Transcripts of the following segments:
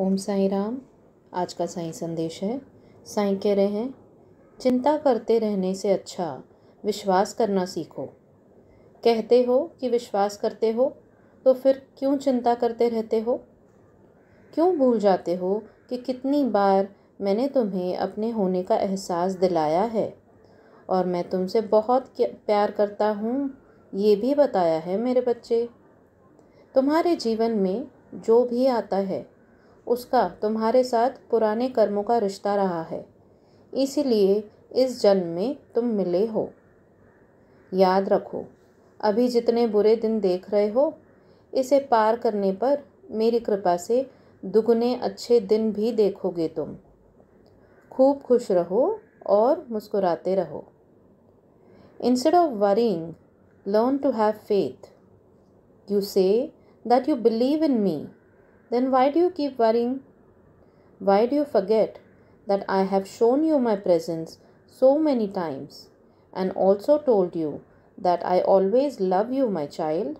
ओम साई राम आज का साई संदेश है साई कह रहे हैं चिंता करते रहने से अच्छा विश्वास करना सीखो कहते हो कि विश्वास करते हो तो फिर क्यों चिंता करते रहते हो क्यों भूल जाते हो कि कितनी बार मैंने तुम्हें अपने होने का एहसास दिलाया है और मैं तुमसे बहुत प्यार करता हूँ ये भी बताया है मेरे बच्चे तुम्हारे जीवन में जो भी आता है उसका तुम्हारे साथ पुराने कर्मों का रिश्ता रहा है इसीलिए इस जन्म में तुम मिले हो याद रखो अभी जितने बुरे दिन देख रहे हो इसे पार करने पर मेरी कृपा से दुगने अच्छे दिन भी देखोगे तुम खूब खुश रहो और मुस्कुराते रहो instead of worrying learn to have faith you say that you believe in me then why do you keep worrying? Why do you forget that I have shown you my presence so many times and also told you that I always love you, my child?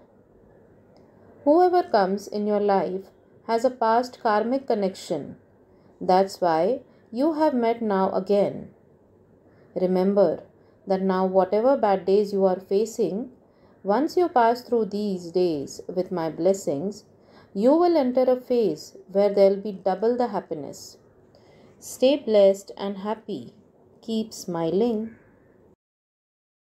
Whoever comes in your life has a past karmic connection. That's why you have met now again. Remember that now, whatever bad days you are facing, once you pass through these days with my blessings, you will enter a phase where there'll be double the happiness. Stay blessed and happy. Keep smiling.